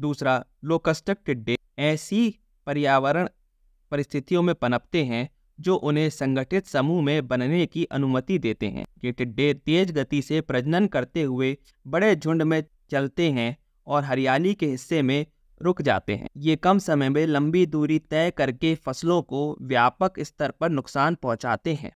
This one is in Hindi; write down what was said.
दूसरा लोकस्टक टिड्डे ऐसी पर्यावरण परिस्थितियों में पनपते हैं जो उन्हें संगठित समूह में बनने की अनुमति देते हैं ये टिड्डे तेज गति से प्रजनन करते हुए बड़े झुंड में चलते हैं और हरियाली के हिस्से में रुक जाते हैं ये कम समय में लंबी दूरी तय करके फसलों को व्यापक स्तर पर नुकसान पहुंचाते हैं